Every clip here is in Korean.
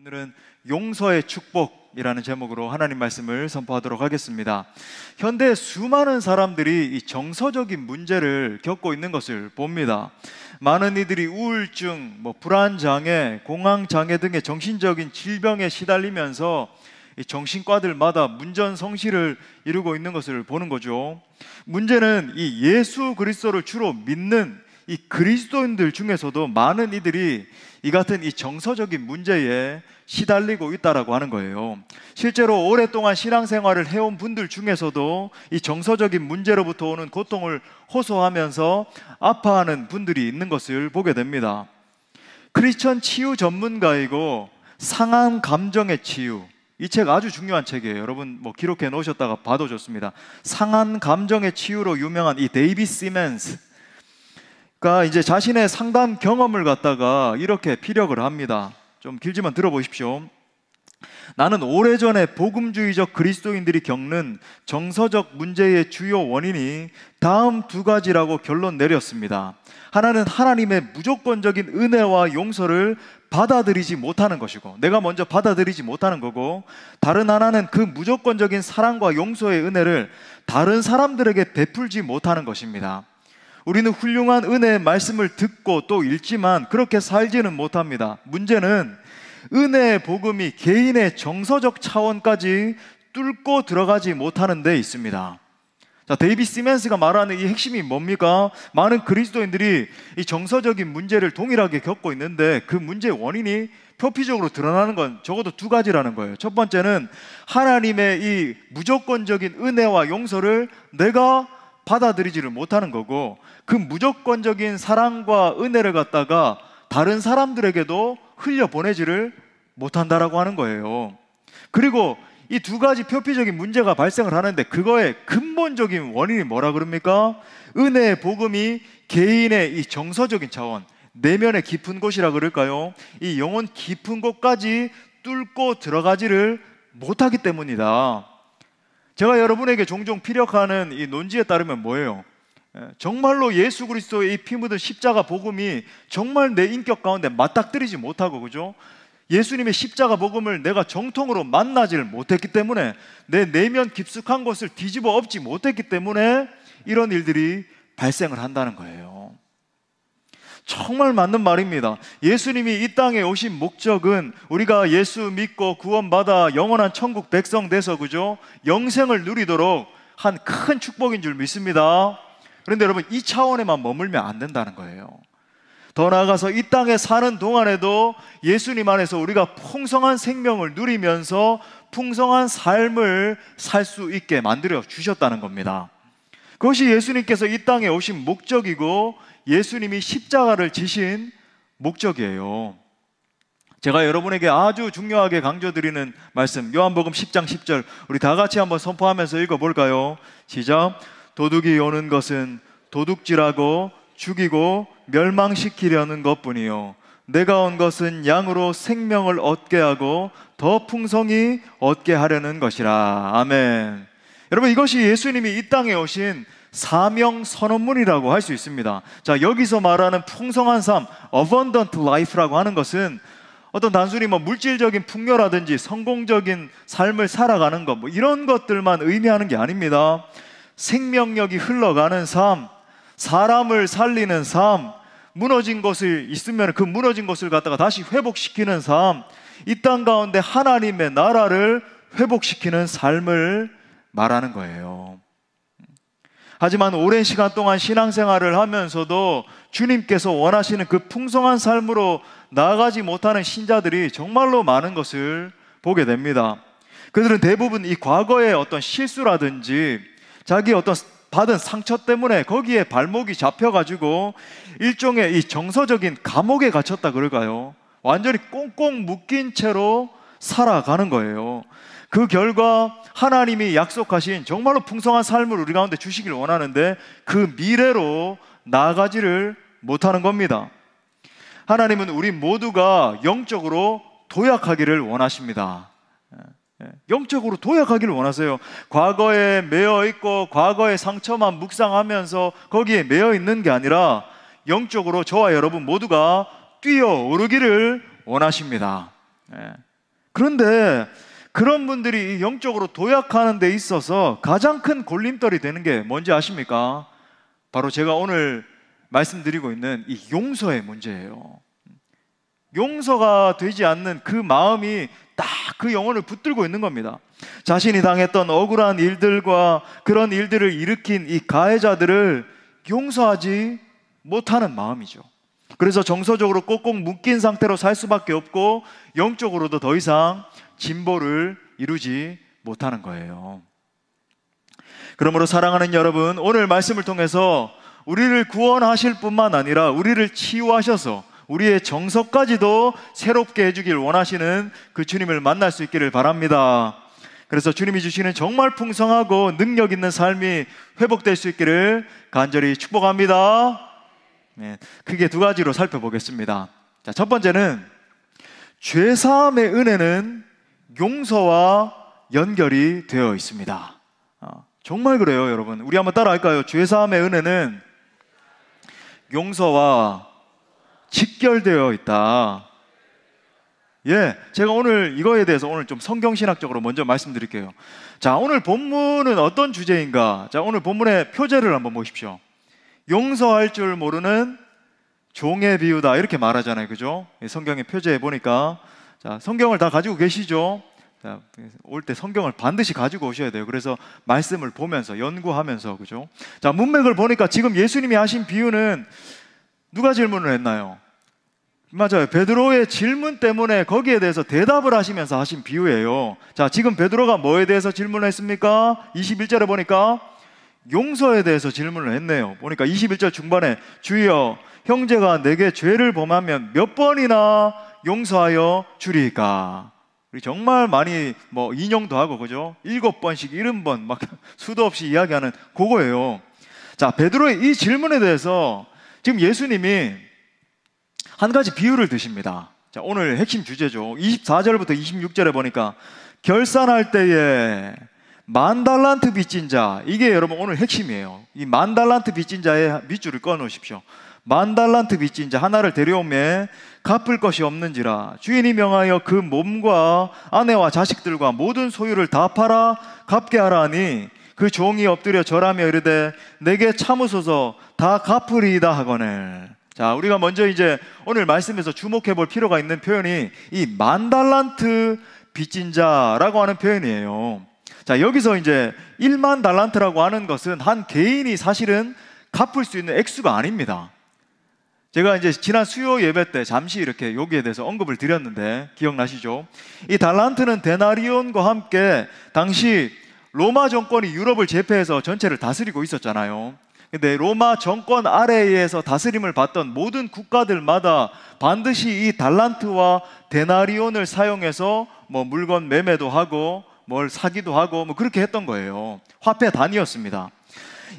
오늘은 용서의 축복이라는 제목으로 하나님 말씀을 선포하도록 하겠습니다. 현대 수많은 사람들이 이 정서적인 문제를 겪고 있는 것을 봅니다. 많은 이들이 우울증, 뭐 불안 장애, 공황 장애 등의 정신적인 질병에 시달리면서 정신과들마다 문전 성시를 이루고 있는 것을 보는 거죠. 문제는 이 예수 그리스도를 주로 믿는 이 그리스도인들 중에서도 많은 이들이 이 같은 이 정서적인 문제에 시달리고 있다라고 하는 거예요. 실제로 오랫동안 신앙생활을 해온 분들 중에서도 이 정서적인 문제로부터 오는 고통을 호소하면서 아파하는 분들이 있는 것을 보게 됩니다. 크리스천 치유 전문가이고 상한 감정의 치유. 이 책 아주 중요한 책이에요. 여러분 뭐 기록해 놓으셨다가 봐도 좋습니다. 상한 감정의 치유로 유명한 이 데이비 시멘스 그러니까 이제 자신의 상담 경험을 갖다가 이렇게 피력을 합니다. 좀 길지만 들어보십시오. 나는 오래전에 복음주의적 그리스도인들이 겪는 정서적 문제의 주요 원인이 다음 두 가지라고 결론 내렸습니다. 하나는 하나님의 무조건적인 은혜와 용서를 받아들이지 못하는 것이고, 내가 먼저 받아들이지 못하는 거고, 다른 하나는 그 무조건적인 사랑과 용서의 은혜를 다른 사람들에게 베풀지 못하는 것입니다. 우리는 훌륭한 은혜의 말씀을 듣고 또 읽지만 그렇게 살지는 못합니다. 문제는 은혜의 복음이 개인의 정서적 차원까지 뚫고 들어가지 못하는 데 있습니다. 자, 데이비 시멘스가 말하는 이 핵심이 뭡니까? 많은 그리스도인들이 이 정서적인 문제를 동일하게 겪고 있는데 그 문제의 원인이 표피적으로 드러나는 건 적어도 두 가지라는 거예요. 첫 번째는 하나님의 이 무조건적인 은혜와 용서를 내가 받아들이지를 못하는 거고 그 무조건적인 사랑과 은혜를 갖다가 다른 사람들에게도 흘려보내지를 못한다라고 하는 거예요. 그리고 이 두 가지 표피적인 문제가 발생을 하는데 그거의 근본적인 원인이 뭐라 그럽니까? 은혜의 복음이 개인의 이 정서적인 차원, 내면의 깊은 곳이라 그럴까요? 이 영혼 깊은 곳까지 뚫고 들어가지를 못하기 때문이다. 제가 여러분에게 종종 피력하는 이 논지에 따르면 뭐예요? 정말로 예수 그리스도의 피 묻은 십자가 복음이 정말 내 인격 가운데 맞닥뜨리지 못하고 그죠? 예수님의 십자가 복음을 내가 정통으로 만나질 못했기 때문에 내 내면 깊숙한 것을 뒤집어 엎지 못했기 때문에 이런 일들이 발생을 한다는 거예요. 정말 맞는 말입니다. 예수님이 이 땅에 오신 목적은 우리가 예수 믿고 구원받아 영원한 천국 백성 돼서 그죠? 영생을 누리도록 한 큰 축복인 줄 믿습니다. 그런데 여러분 이 차원에만 머물면 안 된다는 거예요. 더 나아가서 이 땅에 사는 동안에도 예수님 안에서 우리가 풍성한 생명을 누리면서 풍성한 삶을 살 수 있게 만들어 주셨다는 겁니다. 그것이 예수님께서 이 땅에 오신 목적이고 예수님이 십자가를 지신 목적이에요. 제가 여러분에게 아주 중요하게 강조드리는 말씀, 요한복음 10장 10절, 우리 다 같이 한번 선포하면서 읽어볼까요? 시작. 도둑이 오는 것은 도둑질하고 죽이고 멸망시키려는 것 뿐이요. 내가 온 것은 양으로 생명을 얻게 하고 더 풍성히 얻게 하려는 것이라. 아멘. 여러분, 이것이 예수님이 이 땅에 오신 사명 선언문이라고 할 수 있습니다. 자, 여기서 말하는 풍성한 삶, abundant life라고 하는 것은 어떤 단순히 뭐 물질적인 풍요라든지 성공적인 삶을 살아가는 것, 뭐 이런 것들만 의미하는 게 아닙니다. 생명력이 흘러가는 삶, 사람을 살리는 삶, 무너진 것을 있으면 그 무너진 것을 갖다가 다시 회복시키는 삶, 이 땅 가운데 하나님의 나라를 회복시키는 삶을 말하는 거예요. 하지만 오랜 시간 동안 신앙생활을 하면서도 주님께서 원하시는 그 풍성한 삶으로 나아가지 못하는 신자들이 정말로 많은 것을 보게 됩니다. 그들은 대부분 이 과거의 어떤 실수라든지 자기 어떤 받은 상처 때문에 거기에 발목이 잡혀가지고 일종의 이 정서적인 감옥에 갇혔다 그럴까요? 완전히 꽁꽁 묶인 채로 살아가는 거예요. 그 결과 하나님이 약속하신 정말로 풍성한 삶을 우리 가운데 주시길 원하는데 그 미래로 나아가지를 못하는 겁니다. 하나님은 우리 모두가 영적으로 도약하기를 원하십니다. 예, 예. 영적으로 도약하기를 원하세요. 과거에 매여 있고 과거의 상처만 묵상하면서 거기에 매여 있는 게 아니라 영적으로 저와 여러분 모두가 뛰어오르기를 원하십니다. 예. 그런데 그런 분들이 영적으로 도약하는 데 있어서 가장 큰 골림돌이 되는 게 뭔지 아십니까? 바로 제가 오늘 말씀드리고 있는 이 용서의 문제예요. 용서가 되지 않는 그 마음이 딱 그 영혼을 붙들고 있는 겁니다. 자신이 당했던 억울한 일들과 그런 일들을 일으킨 이 가해자들을 용서하지 못하는 마음이죠. 그래서 정서적으로 꼭꼭 묶인 상태로 살 수밖에 없고 영적으로도 더 이상 진보를 이루지 못하는 거예요. 그러므로 사랑하는 여러분, 오늘 말씀을 통해서 우리를 구원하실 뿐만 아니라 우리를 치유하셔서 우리의 정서까지도 새롭게 해주길 원하시는 그 주님을 만날 수 있기를 바랍니다. 그래서 주님이 주시는 정말 풍성하고 능력 있는 삶이 회복될 수 있기를 간절히 축복합니다. 네, 크게 두 가지로 살펴보겠습니다. 자, 첫 번째는 죄사함의 은혜는 용서와 연결이 되어 있습니다. 어, 정말 그래요, 여러분. 우리 한번 따라 할까요? 죄사함의 은혜는 용서와 직결되어 있다. 예, 제가 오늘 이거에 대해서 오늘 좀 성경신학적으로 먼저 말씀드릴게요. 자, 오늘 본문은 어떤 주제인가? 자, 오늘 본문의 표제를 한번 보십시오. 용서할 줄 모르는 종의 비유다. 이렇게 말하잖아요. 그죠? 예, 성경의 표제에 보니까 자, 성경을 다 가지고 계시죠? 올 때 성경을 반드시 가지고 오셔야 돼요. 그래서 말씀을 보면서 연구하면서 그죠? 자, 문맥을 보니까 지금 예수님이 하신 비유는 누가 질문을 했나요? 맞아요. 베드로의 질문 때문에 거기에 대해서 대답을 하시면서 하신 비유예요. 자, 지금 베드로가 뭐에 대해서 질문을 했습니까? 21절에 보니까 용서에 대해서 질문을 했네요. 보니까 21절 중반에 주여 형제가 내게 죄를 범하면 몇 번이나 용서하여 주리까. 우리 정말 많이 뭐 인용도 하고 그죠? 일곱 번씩 일흔 번막 수도 없이 이야기하는 그거예요. 자 베드로의 이 질문에 대해서 지금 예수님이 한 가지 비유를 드십니다. 자 오늘 핵심 주제죠. 24절부터 26절에 보니까 결산할 때에 만 달란트 빚진 자 이게 여러분 오늘 핵심이에요. 이만 달란트 빚진 자의 밑줄을 꺼놓으십시오. 만 달란트 빚진 자 하나를 데려오매 갚을 것이 없는지라 주인이 명하여 그 몸과 아내와 자식들과 모든 소유를 다 팔아 갚게 하라니 그 종이 엎드려 절하며 이르되 내게 참으소서 다 갚으리이다 하거늘 자 우리가 먼저 이제 오늘 말씀에서 주목해 볼 필요가 있는 표현이 이 만달란트 빚진 자라고 하는 표현이에요 자 여기서 이제 1만 달란트라고 하는 것은 한 개인이 사실은 갚을 수 있는 액수가 아닙니다 제가 이제 지난 수요 예배 때 잠시 이렇게 여기에 대해서 언급을 드렸는데 기억나시죠? 이 달란트는 데나리온과 함께 당시 로마 정권이 유럽을 제패해서 전체를 다스리고 있었잖아요. 근데 로마 정권 아래에서 다스림을 받던 모든 국가들마다 반드시 이 달란트와 데나리온을 사용해서 뭐 물건 매매도 하고 뭘 사기도 하고 뭐 그렇게 했던 거예요. 화폐 단위였습니다.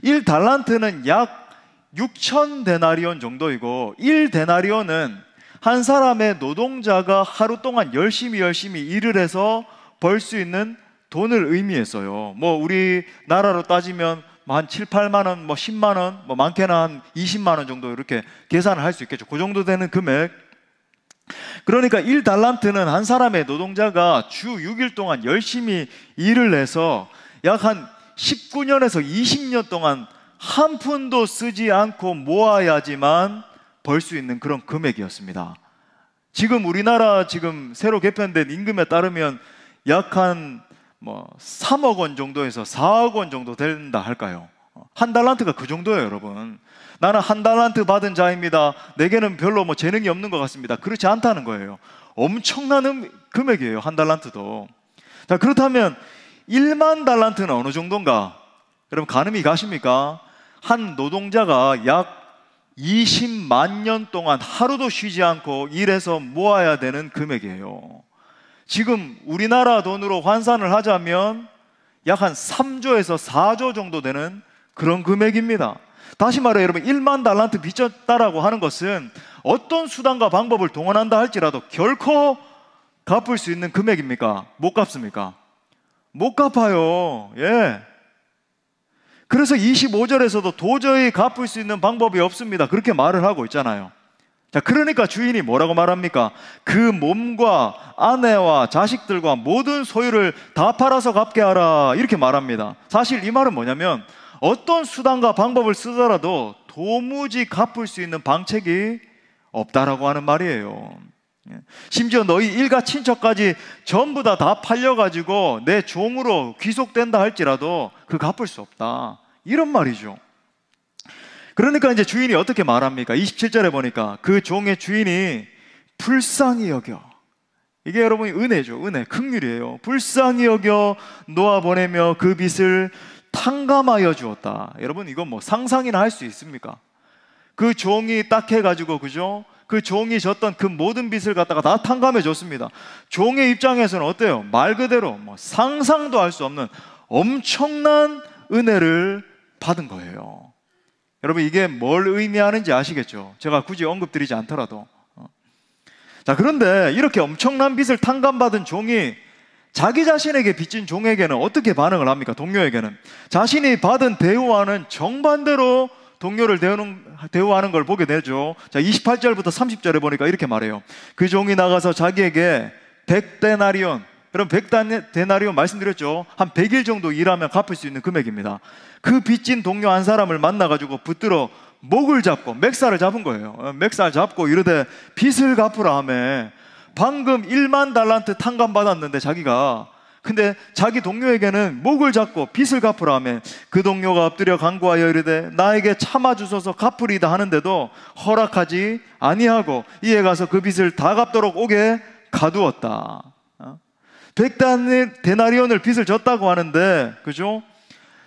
1달란트는 약 6천 데나리온 정도이고 1 데나리온은 한 사람의 노동자가 하루 동안 열심히 열심히 일을 해서 벌 수 있는 돈을 의미했어요. 뭐 우리 나라로 따지면 뭐 한 7, 8만 원, 뭐 10만 원, 뭐 많게는 한 20만 원 정도 이렇게 계산을 할 수 있겠죠. 그 정도 되는 금액. 그러니까 1달란트는 한 사람의 노동자가 주 6일 동안 열심히 일을 해서 약 한 19년에서 20년 동안 한 푼도 쓰지 않고 모아야지만 벌 수 있는 그런 금액이었습니다. 지금 우리나라 지금 새로 개편된 임금에 따르면 약 한 뭐 3억 원 정도에서 4억 원 정도 된다 할까요? 한 달란트가 그 정도예요, 여러분. 나는 한 달란트 받은 자입니다. 내게는 별로 뭐 재능이 없는 것 같습니다. 그렇지 않다는 거예요. 엄청난 음, 금액이에요, 한 달란트도. 자, 그렇다면 1만 달란트는 어느 정도인가? 여러분, 가늠이 가십니까? 한 노동자가 약 20만 년 동안 하루도 쉬지 않고 일해서 모아야 되는 금액이에요. 지금 우리나라 돈으로 환산을 하자면 약 한 3조에서 4조 정도 되는 그런 금액입니다. 다시 말해 여러분 1만 달란트 빚졌다라고 하는 것은 어떤 수단과 방법을 동원한다 할지라도 결코 갚을 수 있는 금액입니까? 못 갚습니까? 못 갚아요. 예. 그래서 25절에서도 도저히 갚을 수 있는 방법이 없습니다. 그렇게 말을 하고 있잖아요. 자, 그러니까 주인이 뭐라고 말합니까? 그 몸과 아내와 자식들과 모든 소유를 다 팔아서 갚게 하라. 이렇게 말합니다. 사실 이 말은 뭐냐면 어떤 수단과 방법을 쓰더라도 도무지 갚을 수 있는 방책이 없다라고 하는 말이에요. 예. 심지어 너희 일가 친척까지 전부 다 다 팔려가지고 내 종으로 귀속된다 할지라도 그 갚을 수 없다. 이런 말이죠. 그러니까 이제 주인이 어떻게 말합니까? 27절에 보니까 그 종의 주인이 불쌍히 여겨. 이게 여러분이 은혜죠. 은혜. 극률이에요. 불쌍히 여겨 놓아보내며 그 빚을 탕감하여 주었다. 여러분 이건 뭐 상상이나 할 수 있습니까? 그 종이 딱 해가지고 그죠? 그 종이 졌던 그 모든 빚을 갖다가 다 탕감해 줬습니다. 종의 입장에서는 어때요? 말 그대로 뭐 상상도 할 수 없는 엄청난 은혜를 받은 거예요. 여러분 이게 뭘 의미하는지 아시겠죠? 제가 굳이 언급드리지 않더라도. 어. 자, 그런데 이렇게 엄청난 빚을 탕감받은 종이 자기 자신에게 빚진 종에게는 어떻게 반응을 합니까? 동료에게는 자신이 받은 대우와는 정반대로 동료를 대우는, 대우하는 걸 보게 되죠. 자, 28절부터 30절에 보니까 이렇게 말해요. 그 종이 나가서 자기에게 100데나리온, 그럼 100데나리온 말씀드렸죠. 한 100일 정도 일하면 갚을 수 있는 금액입니다. 그 빚진 동료 한 사람을 만나가지고 붙들어 목을 잡고 맥살을 잡은 거예요. 어, 맥살 잡고 이러되 빚을 갚으라 하며 방금 1만 달란트 탕감 받았는데 자기가 근데 자기 동료에게는 목을 잡고 빚을 갚으라 하며 그 동료가 엎드려 간구하여 이르되 나에게 참아 주소서 갚으리다 하는데도 허락하지 아니하고 이에 가서 그 빚을 다 갚도록 오게 가두었다. 어? 백단의 대나리온을 빚을 졌다고 하는데 그죠?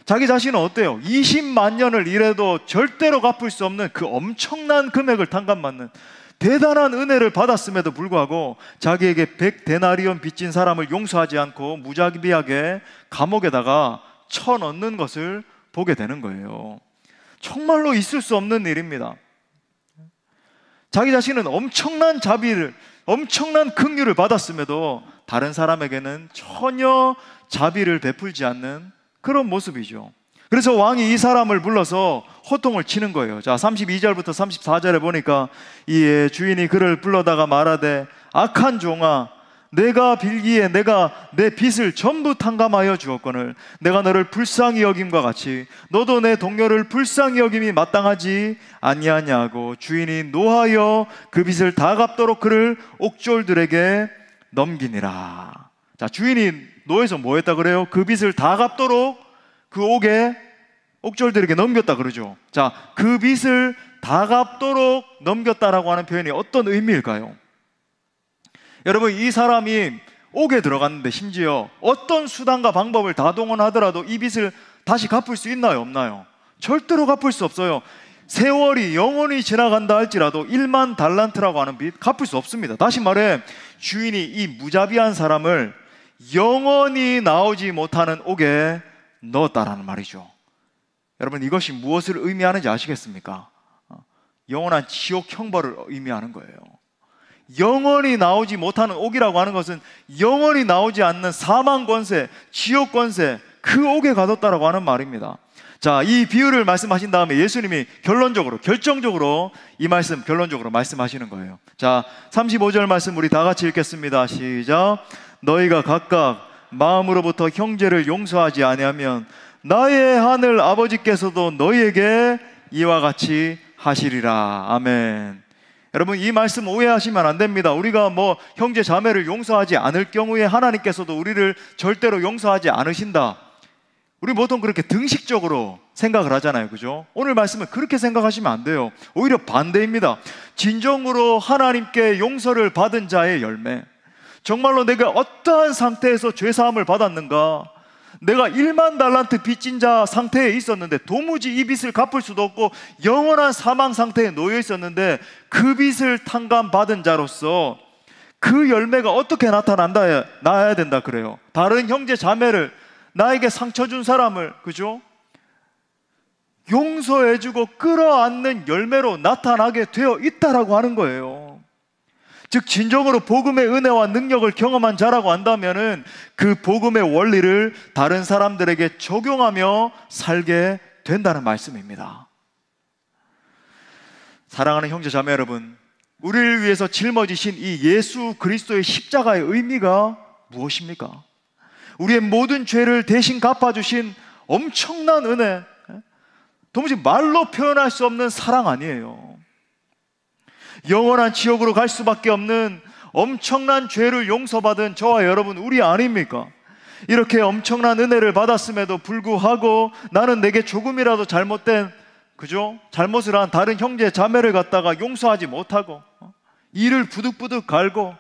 자기 자신은 어때요? 20만 년을 일해도 절대로 갚을 수 없는 그 엄청난 금액을 탕감받는 대단한 은혜를 받았음에도 불구하고 자기에게 백대나리온 빚진 사람을 용서하지 않고 무자비하게 감옥에다가 쳐 넣는 것을 보게 되는 거예요. 정말로 있을 수 없는 일입니다. 자기 자신은 엄청난 자비를, 엄청난 긍휼을 받았음에도 다른 사람에게는 전혀 자비를 베풀지 않는 그런 모습이죠. 그래서 왕이 이 사람을 불러서 호통을 치는 거예요. 자, 32절부터 34절에 보니까 이 주인이 그를 불러다가 말하되 악한 종아 내가 빌기에 내가 내 빚을 전부 탕감하여 주었거늘 내가 너를 불쌍히 여김과 같이 너도 내 동료를 불쌍히 여김이 마땅하지 아니하냐고 주인이 노하여 그 빚을 다 갚도록 그를 옥졸들에게 넘기니라. 자, 주인이 노에서 뭐 했다 그래요? 그 빚을 다 갚도록 그 옥에 옥졸들에게 넘겼다 그러죠. 자, 그 빚을 다 갚도록 넘겼다라고 하는 표현이 어떤 의미일까요? 여러분, 이 사람이 옥에 들어갔는데 심지어 어떤 수단과 방법을 다 동원하더라도 이 빚을 다시 갚을 수 있나요? 없나요? 절대로 갚을 수 없어요. 세월이 영원히 지나간다 할지라도 1만 달란트라고 하는 빚 갚을 수 없습니다. 다시 말해 주인이 이 무자비한 사람을 영원히 나오지 못하는 옥에 넣었다라는 말이죠. 여러분 이것이 무엇을 의미하는지 아시겠습니까? 어, 영원한 지옥 형벌을 의미하는 거예요. 영원히 나오지 못하는 옥이라고 하는 것은 영원히 나오지 않는 사망 권세, 지옥 권세 그 옥에 가뒀다라고 하는 말입니다. 자, 이 비유를 말씀하신 다음에 예수님이 결론적으로, 결정적으로 이 말씀, 결론적으로 말씀하시는 거예요. 자, 35절 말씀 우리 다 같이 읽겠습니다. 시작. 너희가 각각 마음으로부터 형제를 용서하지 아니하면 나의 하늘 아버지께서도 너희에게 이와 같이 하시리라. 아멘. 여러분 이 말씀 오해하시면 안 됩니다. 우리가 뭐 형제 자매를 용서하지 않을 경우에 하나님께서도 우리를 절대로 용서하지 않으신다. 우리 보통 그렇게 등식적으로 생각을 하잖아요. 그죠? 오늘 말씀은 그렇게 생각하시면 안 돼요. 오히려 반대입니다. 진정으로 하나님께 용서를 받은 자의 열매. 정말로 내가 어떠한 상태에서 죄사함을 받았는가? 내가 1만 달란트 빚진 자 상태에 있었는데 도무지 이 빚을 갚을 수도 없고 영원한 사망 상태에 놓여 있었는데 그 빚을 탕감받은 자로서 그 열매가 어떻게 나타난다 나야 된다 그래요. 다른 형제 자매를 나에게 상처 준 사람을 그죠? 용서해주고 끌어안는 열매로 나타나게 되어 있다라고 하는 거예요. 즉 진정으로 복음의 은혜와 능력을 경험한 자라고 한다면은 그 복음의 원리를 다른 사람들에게 적용하며 살게 된다는 말씀입니다. 사랑하는 형제 자매 여러분, 우리를 위해서 짊어지신 이 예수 그리스도의 십자가의 의미가 무엇입니까? 우리의 모든 죄를 대신 갚아주신 엄청난 은혜, 예? 도무지 말로 표현할 수 없는 사랑 아니에요. 영원한 지옥으로 갈 수밖에 없는 엄청난 죄를 용서받은 저와 여러분 우리 아닙니까? 이렇게 엄청난 은혜를 받았음에도 불구하고 나는 내게 조금이라도 잘못된 그죠? 잘못을 한 다른 형제 자매를 갖다가 용서하지 못하고 이를 부득부득 갈고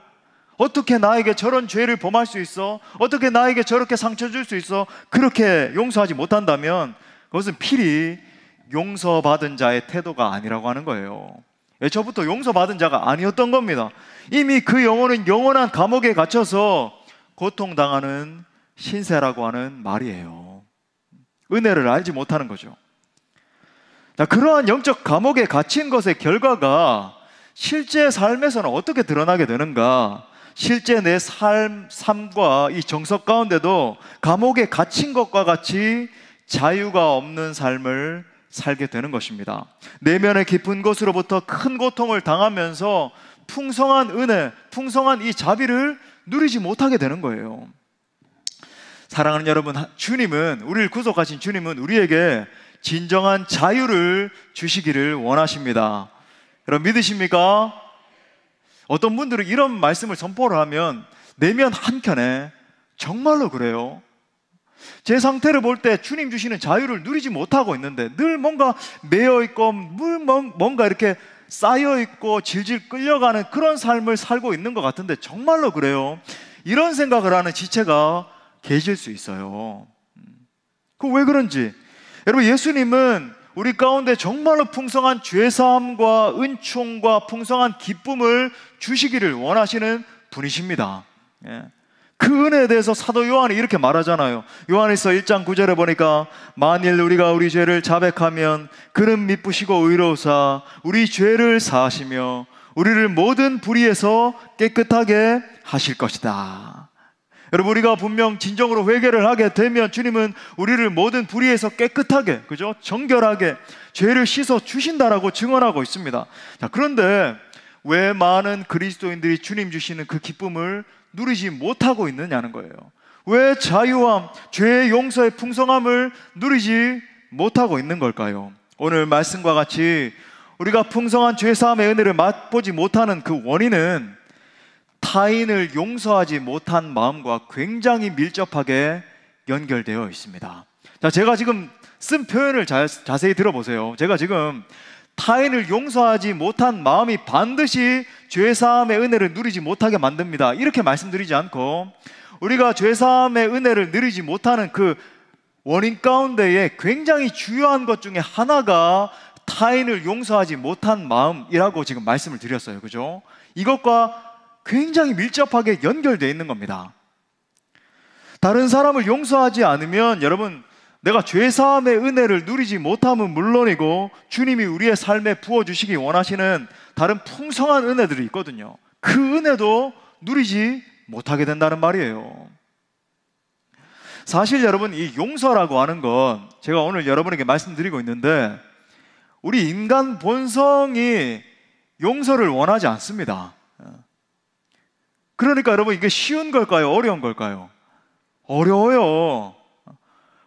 어떻게 나에게 저런 죄를 범할 수 있어? 어떻게 나에게 저렇게 상처 줄 수 있어? 그렇게 용서하지 못한다면 그것은 필히 용서받은 자의 태도가 아니라고 하는 거예요. 왜 예, 저부터 용서받은 자가 아니었던 겁니다. 이미 그 영혼은 영원한 감옥에 갇혀서 고통당하는 신세라고 하는 말이에요. 은혜를 알지 못하는 거죠. 자, 그러한 영적 감옥에 갇힌 것의 결과가 실제 삶에서는 어떻게 드러나게 되는가? 실제 내 삶, 삶과 이 정석 가운데도 감옥에 갇힌 것과 같이 자유가 없는 삶을 살게 되는 것입니다. 내면의 깊은 곳으로부터큰 고통을 당하면서 풍성한 은혜, 풍성한 이 자비를 누리지 못하게 되는 거예요. 사랑하는 여러분, 주님은, 우리를 구속하신 주님은 우리에게 진정한 자유를 주시기를 원하십니다. 여러분, 믿으십니까? 어떤 분들은 이런 말씀을 선포를 하면 내면 한켠에 정말로 그래요. 제 상태를 볼 때 주님 주시는 자유를 누리지 못하고 있는데 늘 뭔가 매여 있고 뭔가 이렇게 쌓여 있고 질질 끌려가는 그런 삶을 살고 있는 것 같은데 정말로 그래요. 이런 생각을 하는 지체가 계실 수 있어요. 그왜 그런지 여러분 예수님은 우리 가운데 정말로 풍성한 죄사함과 은총과 풍성한 기쁨을 주시기를 원하시는 분이십니다. 예. 그 은혜에 대해서 사도 요한이 이렇게 말하잖아요. 요한에서 1장 9절에 보니까 만일 우리가 우리 죄를 자백하면 그는 미쁘시고 의로우사 우리 죄를 사하시며 우리를 모든 불의에서 깨끗하게 하실 것이다. 여러분 우리가 분명 진정으로 회개를 하게 되면 주님은 우리를 모든 불의에서 깨끗하게 그죠? 정결하게 죄를 씻어 주신다라고 증언하고 있습니다. 자, 그런데 왜 많은 그리스도인들이 주님 주시는 그 기쁨을 누리지 못하고 있느냐는 거예요. 왜 자유함, 죄의 용서의 풍성함을 누리지 못하고 있는 걸까요? 오늘 말씀과 같이 우리가 풍성한 죄사함의 은혜를 맛보지 못하는 그 원인은 타인을 용서하지 못한 마음과 굉장히 밀접하게 연결되어 있습니다. 자, 제가 지금 쓴 표현을 자, 자세히 들어보세요. 제가 지금 타인을 용서하지 못한 마음이 반드시 죄사함의 은혜를 누리지 못하게 만듭니다. 이렇게 말씀드리지 않고 우리가 죄사함의 은혜를 누리지 못하는 그 원인 가운데에 굉장히 중요한 것 중에 하나가 타인을 용서하지 못한 마음이라고 지금 말씀을 드렸어요. 그죠? 이것과 굉장히 밀접하게 연결되어 있는 겁니다. 다른 사람을 용서하지 않으면 여러분 내가 죄사함의 은혜를 누리지 못함은 물론이고 주님이 우리의 삶에 부어주시기 원하시는 다른 풍성한 은혜들이 있거든요. 그 은혜도 누리지 못하게 된다는 말이에요. 사실 여러분, 이 용서라고 하는 건 제가 오늘 여러분에게 말씀드리고 있는데 우리 인간 본성이 용서를 원하지 않습니다. 그러니까 여러분, 이게 쉬운 걸까요? 어려운 걸까요? 어려워요.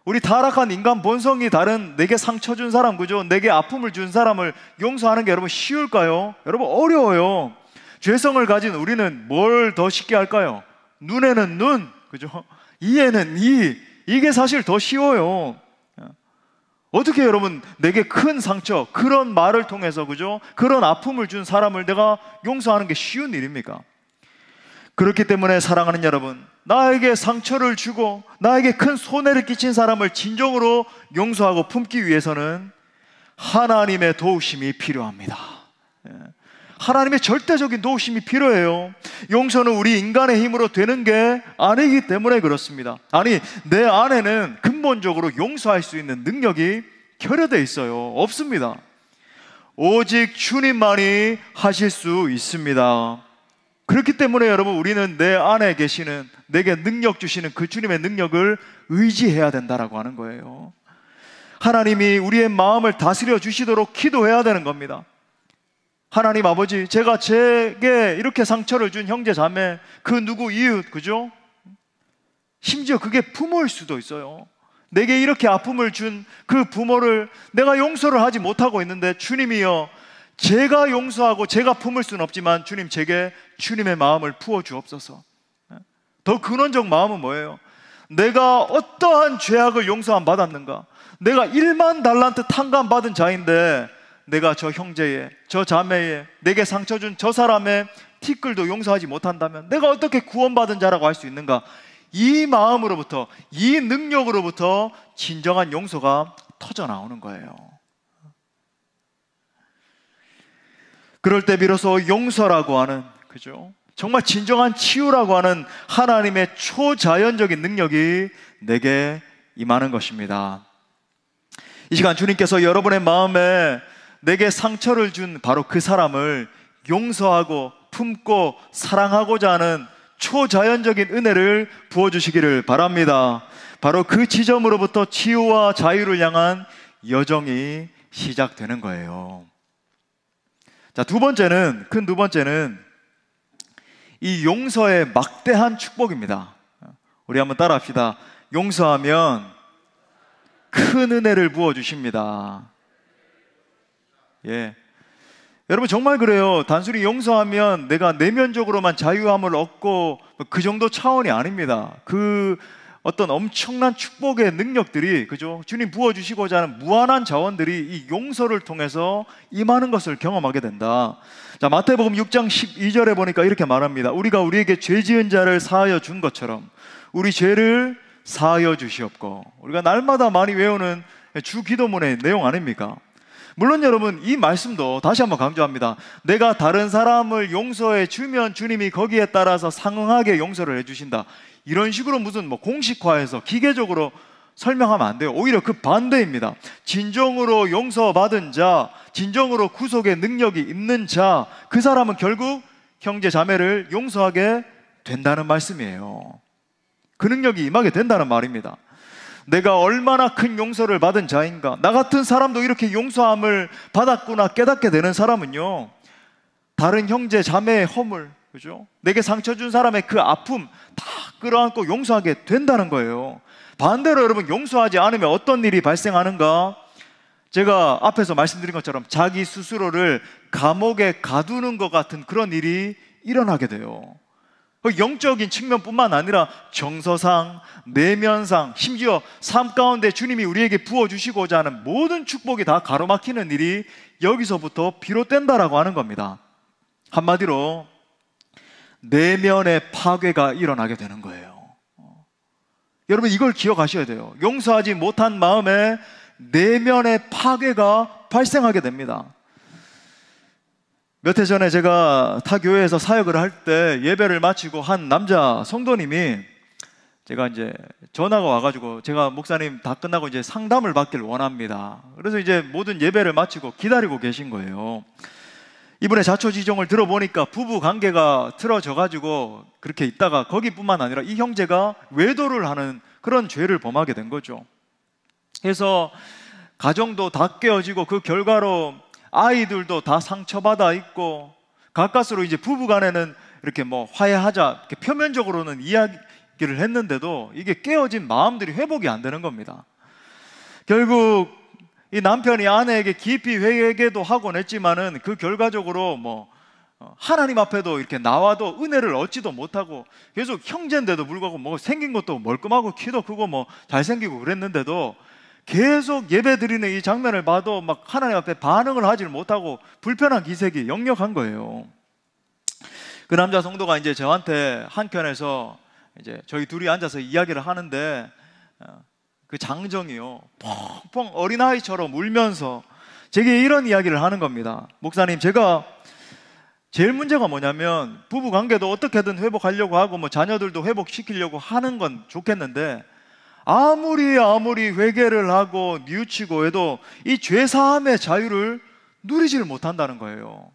우리 타락한 인간 본성이 다른 내게 상처 준 사람, 그죠? 내게 아픔을 준 사람을 용서하는 게 여러분 쉬울까요? 여러분 어려워요. 죄성을 가진 우리는 뭘 더 쉽게 할까요? 눈에는 눈, 그죠? 이에는 이. 이게 사실 더 쉬워요. 어떻게 여러분 내게 큰 상처, 그런 말을 통해서 그죠? 그런 아픔을 준 사람을 내가 용서하는 게 쉬운 일입니까? 그렇기 때문에 사랑하는 여러분, 나에게 상처를 주고 나에게 큰 손해를 끼친 사람을 진정으로 용서하고 품기 위해서는 하나님의 도우심이 필요합니다. 예. 하나님의 절대적인 도우심이 필요해요. 용서는 우리 인간의 힘으로 되는 게 아니기 때문에 그렇습니다. 아니, 내 안에는 근본적으로 용서할 수 있는 능력이 결여되어 있어요. 없습니다. 오직 주님만이 하실 수 있습니다. 그렇기 때문에 여러분 우리는 내 안에 계시는 내게 능력 주시는 그 주님의 능력을 의지해야 된다라고 하는 거예요. 하나님이 우리의 마음을 다스려 주시도록 기도해야 되는 겁니다. 하나님 아버지, 제가 제게 이렇게 상처를 준 형제 자매, 그 누구 이웃, 그죠? 심지어 그게 부모일 수도 있어요. 내게 이렇게 아픔을 준 그 부모를 내가 용서를 하지 못하고 있는데 주님이여 제가 용서하고 제가 품을 수는 없지만 주님 제게 주님의 마음을 부어 주옵소서. 더 근원적 마음은 뭐예요? 내가 어떠한 죄악을 용서 안 받았는가? 내가 1만 달란트 탕감 받은 자인데 내가 저 형제의, 저 자매의, 내게 상처 준 저 사람의 티끌도 용서하지 못한다면 내가 어떻게 구원받은 자라고 할 수 있는가? 이 마음으로부터, 이 능력으로부터 진정한 용서가 터져 나오는 거예요. 그럴 때 비로소 용서라고 하는 그죠? 정말 진정한 치유라고 하는 하나님의 초자연적인 능력이 내게 임하는 것입니다. 이 시간 주님께서 여러분의 마음에 내게 상처를 준 바로 그 사람을 용서하고 품고 사랑하고자 하는 초자연적인 은혜를 부어주시기를 바랍니다. 바로 그 지점으로부터 치유와 자유를 향한 여정이 시작되는 거예요. 자, 두 번째는, 큰 두 번째는 이 용서의 막대한 축복입니다. 우리 한번 따라 합시다. 용서하면 큰 은혜를 부어주십니다. 예. 여러분 정말 그래요. 단순히 용서하면 내가 내면적으로만 자유함을 얻고 그 정도 차원이 아닙니다. 그 어떤 엄청난 축복의 능력들이 그죠? 주님 부어 주시고자 하는 무한한 자원들이 이 용서를 통해서 임하는 것을 경험하게 된다. 자, 마태복음 6장 12절에 보니까 이렇게 말합니다. 우리가 우리에게 죄 지은 자를 사하여 준 것처럼 우리 죄를 사하여 주시옵고 우리가 날마다 많이 외우는 주 기도문의 내용 아닙니까? 물론 여러분 이 말씀도 다시 한번 강조합니다. 내가 다른 사람을 용서해 주면 주님이 거기에 따라서 상응하게 용서를 해 주신다. 이런 식으로 무슨 뭐 공식화해서 기계적으로 설명하면 안 돼요. 오히려 그 반대입니다. 진정으로 용서받은 자, 진정으로 구속의 능력이 있는 자, 그 사람은 결국 형제 자매를 용서하게 된다는 말씀이에요. 그 능력이 임하게 된다는 말입니다. 내가 얼마나 큰 용서를 받은 자인가. 나 같은 사람도 이렇게 용서함을 받았구나 깨닫게 되는 사람은요. 다른 형제 자매의 허물, 그죠? 내게 상처 준 사람의 그 아픔 다 끌어안고 용서하게 된다는 거예요. 반대로 여러분 용서하지 않으면 어떤 일이 발생하는가? 제가 앞에서 말씀드린 것처럼 자기 스스로를 감옥에 가두는 것 같은 그런 일이 일어나게 돼요. 그 영적인 측면뿐만 아니라 정서상, 내면상, 심지어 삶 가운데 주님이 우리에게 부어주시고자 하는 모든 축복이 다 가로막히는 일이 여기서부터 비롯된다라고 하는 겁니다. 한마디로 내면의 파괴가 일어나게 되는 거예요. 여러분 이걸 기억하셔야 돼요. 용서하지 못한 마음에 내면의 파괴가 발생하게 됩니다. 몇 해 전에 제가 타 교회에서 사역을 할 때 예배를 마치고 한 남자 성도님이 제가 이제 전화가 와가지고 제가 목사님 다 끝나고 이제 상담을 받길 원합니다. 그래서 이제 모든 예배를 마치고 기다리고 계신 거예요. 이번에 자초지종을 들어보니까 부부 관계가 틀어져 가지고 그렇게 있다가 거기뿐만 아니라 이 형제가 외도를 하는 그런 죄를 범하게 된 거죠. 그래서 가정도 다 깨어지고 그 결과로 아이들도 다 상처받아 있고 가까스로 이제 부부 간에는 이렇게 뭐 화해하자 이렇게 표면적으로는 이야기를 했는데도 이게 깨어진 마음들이 회복이 안 되는 겁니다. 결국 이 남편이 아내에게 깊이 회개도 하곤 했지만은 그 결과적으로 뭐 어, 하나님 앞에도 이렇게 나와도 은혜를 얻지도 못하고 계속 형제인데도 불구하고 뭐 생긴 것도 멀끔하고 키도 크고 뭐 잘생기고 그랬는데도 계속 예배 드리는 이 장면을 봐도 막 하나님 앞에 반응을 하질 못하고 불편한 기색이 역력한 거예요. 그 남자 성도가 이제 저한테 한켠에서 이제 저희 둘이 앉아서 이야기를 하는데 어, 그 장정이요. 펑펑 어린아이처럼 울면서 제게 이런 이야기를 하는 겁니다. 목사님, 제가 제일 문제가 뭐냐면 부부 관계도 어떻게든 회복하려고 하고 뭐 자녀들도 회복시키려고 하는 건 좋겠는데 아무리 아무리 회개를 하고 뉘우치고 해도 이 죄사함의 자유를 누리지를 못한다는 거예요.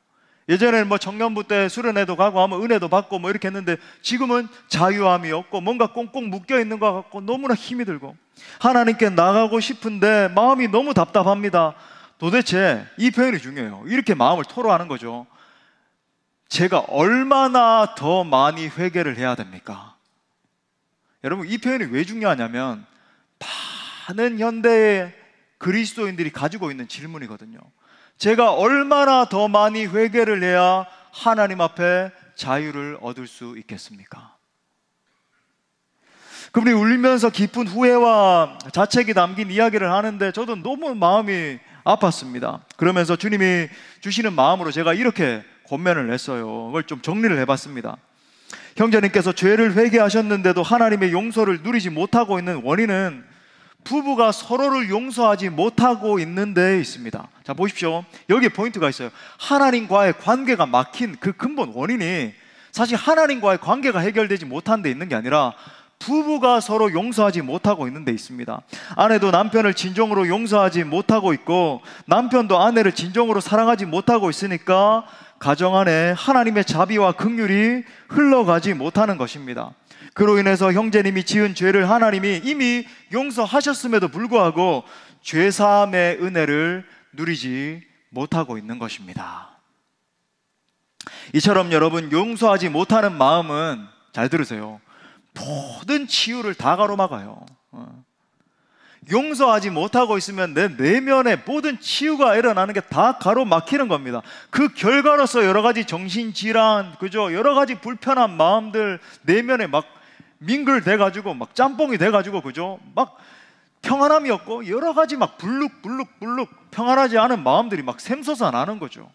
예전에는 뭐 청년부 때 수련회도 가고 아면 은혜도 받고 뭐 이렇게 했는데 지금은 자유함이 없고 뭔가 꽁꽁 묶여 있는 것 같고 너무나 힘이 들고 하나님께 나가고 싶은데 마음이 너무 답답합니다. 도대체 이 표현이 중요해요. 이렇게 마음을 토로하는 거죠. 제가 얼마나 더 많이 회개를 해야 됩니까? 여러분, 이 표현이 왜 중요하냐면 많은 현대의 그리스도인들이 가지고 있는 질문이거든요. 제가 얼마나 더 많이 회개를 해야 하나님 앞에 자유를 얻을 수 있겠습니까? 그분이 울면서 깊은 후회와 자책이 담긴 이야기를 하는데 저도 너무 마음이 아팠습니다. 그러면서 주님이 주시는 마음으로 제가 이렇게 권면을 했어요. 그걸 좀 정리를 해봤습니다. 형제님께서 죄를 회개하셨는데도 하나님의 용서를 누리지 못하고 있는 원인은 부부가 서로를 용서하지 못하고 있는 데 있습니다. 자, 보십시오. 여기에 포인트가 있어요. 하나님과의 관계가 막힌 그 근본 원인이 사실 하나님과의 관계가 해결되지 못한 데 있는 게 아니라 부부가 서로 용서하지 못하고 있는 데 있습니다. 아내도 남편을 진정으로 용서하지 못하고 있고 남편도 아내를 진정으로 사랑하지 못하고 있으니까 가정 안에 하나님의 자비와 긍휼이 흘러가지 못하는 것입니다. 그로 인해서 형제님이 지은 죄를 하나님이 이미 용서하셨음에도 불구하고 죄 사함의 은혜를 누리지 못하고 있는 것입니다. 이처럼 여러분 용서하지 못하는 마음은 잘 들으세요. 모든 치유를 다 가로막아요. 어. 용서하지 못하고 있으면 내 내면의 모든 치유가 일어나는 게 다 가로막히는 겁니다. 그 결과로서 여러 가지 정신 질환, 그죠? 여러 가지 불편한 마음들 내면에 막 밍글돼 가지고 막 짬뽕이 돼 가지고 그죠? 막 평안함이 없고 여러 가지 막 불룩불룩불룩 평안하지 않은 마음들이 막 샘솟아 나는 거죠.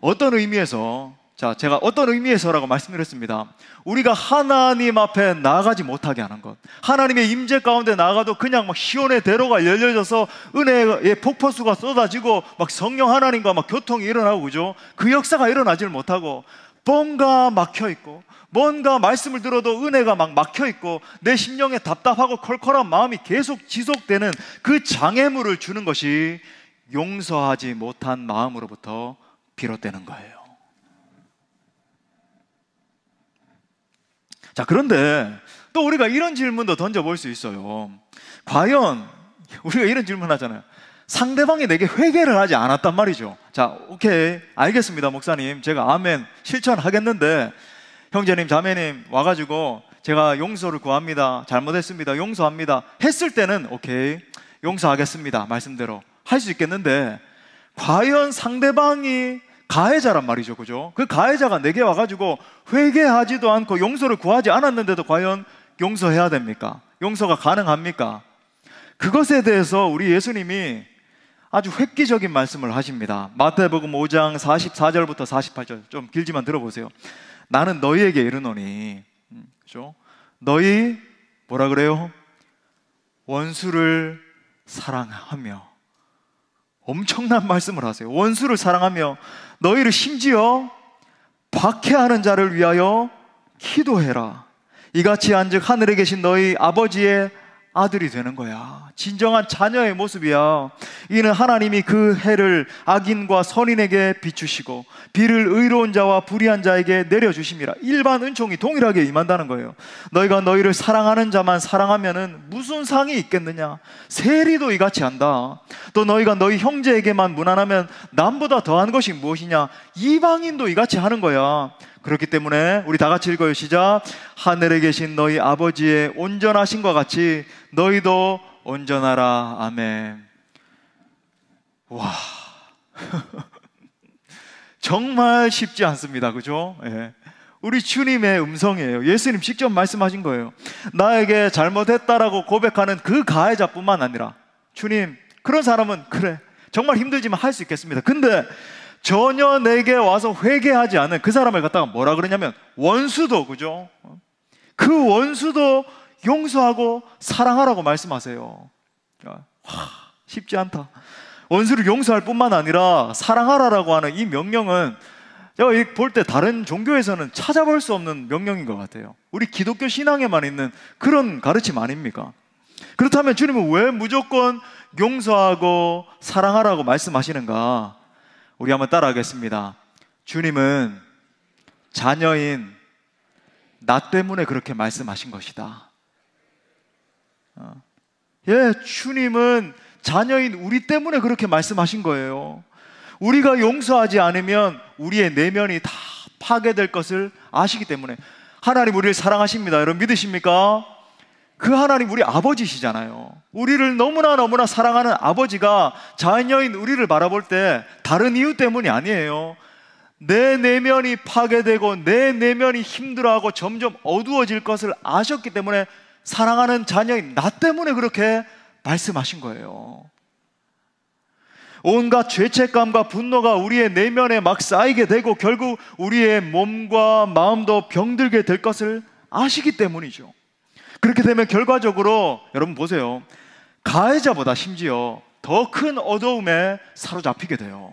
어떤 의미에서 자, 제가 어떤 의미에서라고 말씀드렸습니다. 우리가 하나님 앞에 나가지 못하게 하는 것. 하나님의 임재 가운데 나가도 그냥 막 시온의 대로가 열려져서 은혜의 폭포수가 쏟아지고 막 성령 하나님과 막 교통이 일어나고 그죠? 그 역사가 일어나질 못하고 뭔가 막혀 있고 뭔가 말씀을 들어도 은혜가 막 막혀 있고 내 심령에 답답하고 컬컬한 마음이 계속 지속되는 그 장애물을 주는 것이 용서하지 못한 마음으로부터 비롯되는 거예요. 자, 그런데 또 우리가 이런 질문도 던져볼 수 있어요. 과연 우리가 이런 질문 하잖아요. 상대방이 내게 회개를 하지 않았단 말이죠. 자, 오케이. 알겠습니다, 목사님. 제가 아멘 실천하겠는데, 형제님, 자매님 와가지고 제가 용서를 구합니다. 잘못했습니다. 용서합니다. 했을 때는 오케이. 용서하겠습니다. 말씀대로. 할 수 있겠는데, 과연 상대방이 가해자란 말이죠. 그죠? 그 가해자가 내게 와가지고 회개하지도 않고 용서를 구하지 않았는데도 과연 용서해야 됩니까? 용서가 가능합니까? 그것에 대해서 우리 예수님이 아주 획기적인 말씀을 하십니다. 마태복음 5장 44절부터 48절 좀 길지만 들어보세요. 나는 너희에게 이르노니 음, 그죠? 너희 뭐라 그래요? 원수를 사랑하며 엄청난 말씀을 하세요. 원수를 사랑하며 너희를 심지어 박해하는 자를 위하여 기도해라. 이같이 한즉 하늘에 계신 너희 아버지의 아들이 되는 거야. 진정한 자녀의 모습이야. 이는 하나님이 그 해를 악인과 선인에게 비추시고 비를 의로운 자와 불의한 자에게 내려주심이라. 일반 은총이 동일하게 임한다는 거예요. 너희가 너희를 사랑하는 자만 사랑하면은 무슨 상이 있겠느냐? 세리도 이같이 한다. 또 너희가 너희 형제에게만 무난하면 남보다 더한 것이 무엇이냐? 이방인도 이같이 하는 거야. 그렇기 때문에 우리 다 같이 읽어요. 시작. 하늘에 계신 너희 아버지의 온전하신것 같이 너희도 온전하라. 아멘. 와. 정말 쉽지 않습니다. 그죠? 예. 우리 주님의 음성이에요. 예수님 직접 말씀하신 거예요. 나에게 잘못했다라고 고백하는 그 가해자뿐만 아니라 주님, 그런 사람은 그래. 정말 힘들지만 할 수 있겠습니다. 근데 전혀 내게 와서 회개하지 않은 그 사람을 갖다가 뭐라 그러냐면 원수도 그죠? 그 원수도 용서하고 사랑하라고 말씀하세요. 와, 그러니까, 쉽지 않다. 원수를 용서할 뿐만 아니라 사랑하라라고 하는 이 명령은 제가 볼 때 다른 종교에서는 찾아볼 수 없는 명령인 것 같아요. 우리 기독교 신앙에만 있는 그런 가르침 아닙니까? 그렇다면 주님은 왜 무조건 용서하고 사랑하라고 말씀하시는가? 우리 한번 따라하겠습니다. 주님은 자녀인 나 때문에 그렇게 말씀하신 것이다. 어. 예, 주님은 자녀인 우리 때문에 그렇게 말씀하신 거예요. 우리가 용서하지 않으면 우리의 내면이 다 파괴될 것을 아시기 때문에 하나님 우리를 사랑하십니다. 여러분 믿으십니까? 그 하나님 우리 아버지시잖아요. 우리를 너무나 너무나 사랑하는 아버지가 자녀인 우리를 바라볼 때 다른 이유 때문이 아니에요. 내 내면이 파괴되고 내 내면이 힘들어하고 점점 어두워질 것을 아셨기 때문에 사랑하는 자녀인 나 때문에 그렇게 말씀하신 거예요. 온갖 죄책감과 분노가 우리의 내면에 막 쌓이게 되고 결국 우리의 몸과 마음도 병들게 될 것을 아시기 때문이죠. 그렇게 되면 결과적으로 여러분 보세요. 가해자보다 심지어 더 큰 어려움에 사로잡히게 돼요.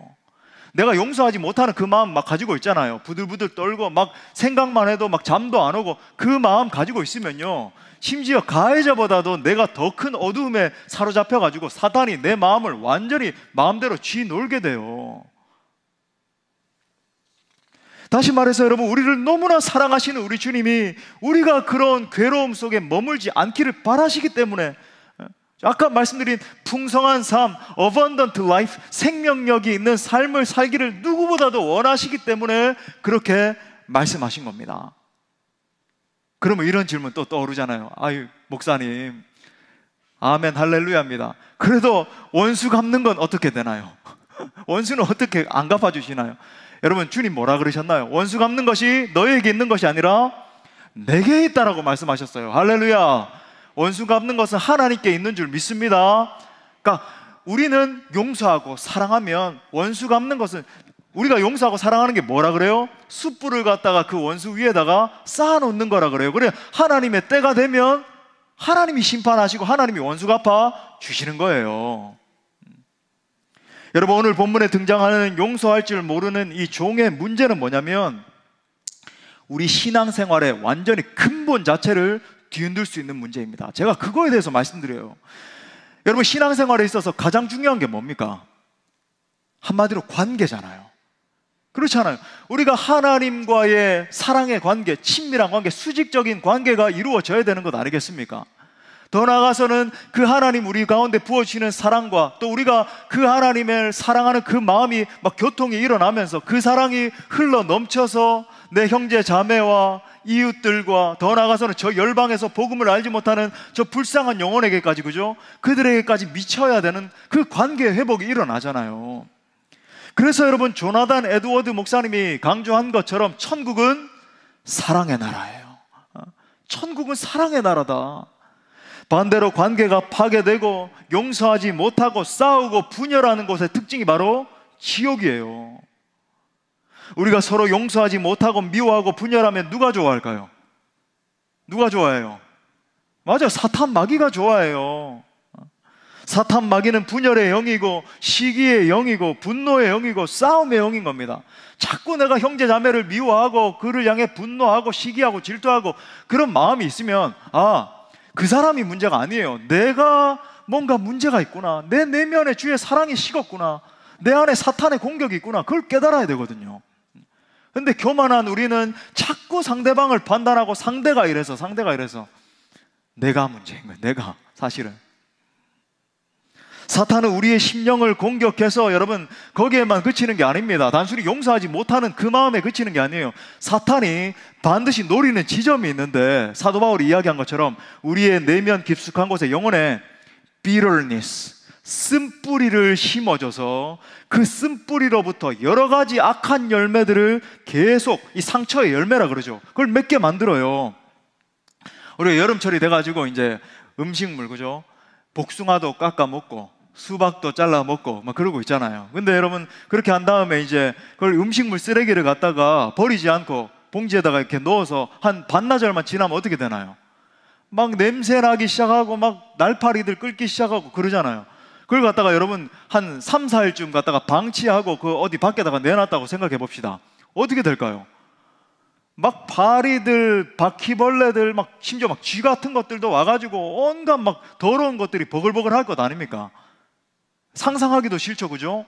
내가 용서하지 못하는 그 마음 막 가지고 있잖아요. 부들부들 떨고 막 생각만 해도 막 잠도 안 오고 그 마음 가지고 있으면요. 심지어 가해자보다도 내가 더 큰 어두움에 사로잡혀 가지고 사단이 내 마음을 완전히 마음대로 쥐 놀게 돼요. 다시 말해서 여러분, 우리를 너무나 사랑하시는 우리 주님이 우리가 그런 괴로움 속에 머물지 않기를 바라시기 때문에 아까 말씀드린 풍성한 삶, abundant life, 생명력이 있는 삶을 살기를 누구보다도 원하시기 때문에 그렇게 말씀하신 겁니다. 그러면 이런 질문 또 떠오르잖아요. 아유, 목사님. 아멘, 할렐루야입니다. 그래도 원수 갚는 건 어떻게 되나요? 원수는 어떻게 안 갚아주시나요? 여러분 주님 뭐라 그러셨나요? 원수 갚는 것이 너에게 있는 것이 아니라 내게 있다라고 말씀하셨어요. 할렐루야. 원수 갚는 것은 하나님께 있는 줄 믿습니다. 그러니까 우리는 용서하고 사랑하면 원수 갚는 것은 우리가 용서하고 사랑하는 게 뭐라 그래요? 숯불을 갖다가 그 원수 위에다가 쌓아놓는 거라 그래요. 그래 하나님의 때가 되면 하나님이 심판하시고 하나님이 원수 갚아 주시는 거예요. 여러분 오늘 본문에 등장하는 용서할 줄 모르는 이 종의 문제는 뭐냐면 우리 신앙생활의 완전히 근본 자체를 뒤흔들 수 있는 문제입니다. 제가 그거에 대해서 말씀드려요. 여러분 신앙생활에 있어서 가장 중요한 게 뭡니까? 한마디로 관계잖아요. 그렇잖아요. 우리가 하나님과의 사랑의 관계, 친밀한 관계, 수직적인 관계가 이루어져야 되는 것 아니겠습니까? 더 나아가서는 그 하나님 우리 가운데 부어주시는 사랑과 또 우리가 그 하나님을 사랑하는 그 마음이 막 교통이 일어나면서 그 사랑이 흘러 넘쳐서 내 형제 자매와 이웃들과 더 나아가서는 저 열방에서 복음을 알지 못하는 저 불쌍한 영혼에게까지 그죠? 그들에게까지 미쳐야 되는 그 관계 회복이 일어나잖아요. 그래서 여러분 조나단 에드워드 목사님이 강조한 것처럼 천국은 사랑의 나라예요. 어? 천국은 사랑의 나라다. 반대로 관계가 파괴되고 용서하지 못하고 싸우고 분열하는 것의 특징이 바로 지옥이에요. 우리가 서로 용서하지 못하고 미워하고 분열하면 누가 좋아할까요? 누가 좋아해요? 맞아, 사탄 마귀가 좋아해요. 사탄 마귀는 분열의 영이고 시기의 영이고 분노의 영이고 싸움의 영인 겁니다. 자꾸 내가 형제 자매를 미워하고 그를 향해 분노하고 시기하고 질투하고 그런 마음이 있으면 아그 사람이 문제가 아니에요. 내가 뭔가 문제가 있구나. 내 내면에 주의 사랑이 식었구나. 내 안에 사탄의 공격이 있구나. 그걸 깨달아야 되거든요. 근데 교만한 우리는 자꾸 상대방을 판단하고 상대가 이래서 상대가 이래서 내가 문제인 거예요. 내가 사실은 사탄은 우리의 심령을 공격해서 여러분 거기에만 그치는 게 아닙니다. 단순히 용서하지 못하는 그 마음에 그치는 게 아니에요. 사탄이 반드시 노리는 지점이 있는데 사도 바울이 이야기한 것처럼 우리의 내면 깊숙한 곳에 영혼의 bitterness 쓴뿌리를 심어줘서 그 쓴뿌리로부터 여러 가지 악한 열매들을 계속 이 상처의 열매라 그러죠. 그걸 몇 개 만들어요. 우리가 여름철이 돼가지고 이제 음식물 그죠? 복숭아도 깎아 먹고 수박도 잘라 먹고 막 그러고 있잖아요. 근데 여러분 그렇게 한 다음에 이제 그걸 음식물 쓰레기를 갖다가 버리지 않고 봉지에다가 이렇게 넣어서 한 반나절만 지나면 어떻게 되나요? 막 냄새 나기 시작하고 막 날파리들 끓기 시작하고 그러잖아요. 그걸 갖다가 여러분 한 3, 4일쯤 갖다가 방치하고 그 어디 밖에다가 내놨다고 생각해 봅시다. 어떻게 될까요? 막 파리들, 바퀴벌레들, 막 심지어 막 쥐 같은 것들도 와가지고 온갖 막 더러운 것들이 버글버글 할 것 아닙니까? 상상하기도 싫죠, 그죠?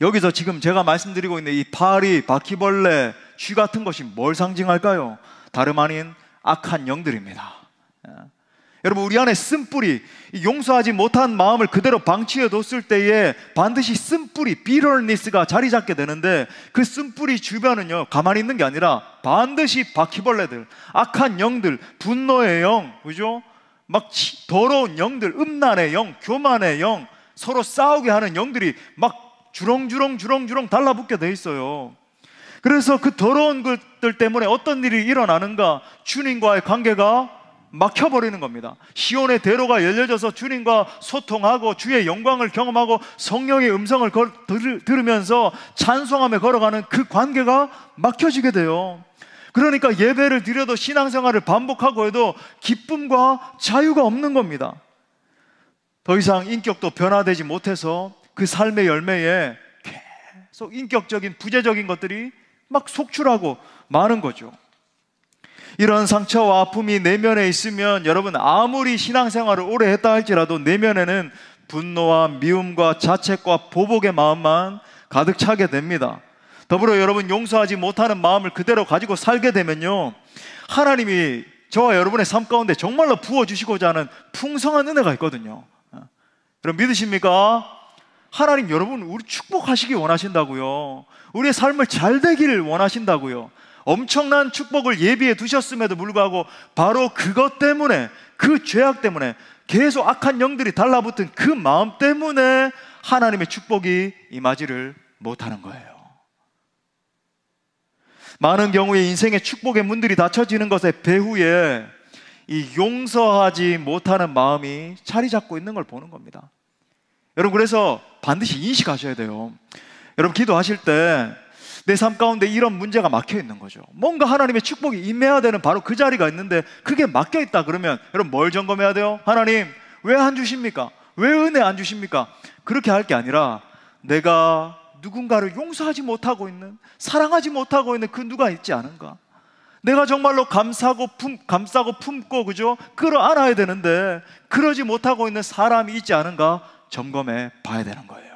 여기서 지금 제가 말씀드리고 있는 이 파리, 바퀴벌레, 쥐 같은 것이 뭘 상징할까요? 다름 아닌 악한 영들입니다. 예. 여러분, 우리 안에 쓴뿌리, 용서하지 못한 마음을 그대로 방치해 뒀을 때에 반드시 쓴뿌리, 비럴니스가 자리 잡게 되는데 그 쓴뿌리 주변은요, 가만히 있는 게 아니라 반드시 바퀴벌레들, 악한 영들, 분노의 영, 그죠? 막 더러운 영들, 음란의 영, 교만의 영, 서로 싸우게 하는 영들이 막 주렁주렁 주렁주렁 달라붙게 돼 있어요. 그래서 그 더러운 것들 때문에 어떤 일이 일어나는가? 주님과의 관계가 막혀버리는 겁니다. 시온의 대로가 열려져서 주님과 소통하고 주의 영광을 경험하고 성령의 음성을 걸, 들, 들으면서 찬송함에 걸어가는 그 관계가 막혀지게 돼요. 그러니까 예배를 드려도 신앙생활을 반복하고 해도 기쁨과 자유가 없는 겁니다. 더 이상 인격도 변화되지 못해서 그 삶의 열매에 계속 인격적인 부재적인 것들이 막 속출하고 많은 거죠. 이런 상처와 아픔이 내면에 있으면 여러분 아무리 신앙생활을 오래 했다 할지라도 내면에는 분노와 미움과 자책과 보복의 마음만 가득 차게 됩니다. 더불어 여러분 용서하지 못하는 마음을 그대로 가지고 살게 되면요. 하나님이 저와 여러분의 삶 가운데 정말로 부어주시고자 하는 풍성한 은혜가 있거든요. 그럼 어. 믿으십니까? 하나님 여러분 우리 축복하시기 원하신다고요. 우리의 삶을 잘 되기를 원하신다고요. 엄청난 축복을 예비해 두셨음에도 불구하고 바로 그것 때문에 그 죄악 때문에 계속 악한 영들이 달라붙은 그 마음 때문에 하나님의 축복이 임하지를 못하는 거예요. 많은 경우에 인생의 축복의 문들이 닫혀지는 것에 배후에 이 용서하지 못하는 마음이 자리 잡고 있는 걸 보는 겁니다. 여러분 그래서 반드시 인식하셔야 돼요. 여러분 기도하실 때 내 삶 가운데 이런 문제가 막혀 있는 거죠. 뭔가 하나님의 축복이 임해야 되는 바로 그 자리가 있는데 그게 막혀 있다 그러면 여러분 뭘 점검해야 돼요? 하나님 왜 안 주십니까? 왜 은혜 안 주십니까? 그렇게 할 게 아니라 내가 누군가를 용서하지 못하고 있는, 사랑하지 못하고 있는 그 누가 있지 않은가? 내가 정말로 감싸고 품, 감싸고 품고, 그죠? 끌어 안아야 되는데, 그러지 못하고 있는 사람이 있지 않은가? 점검해 봐야 되는 거예요.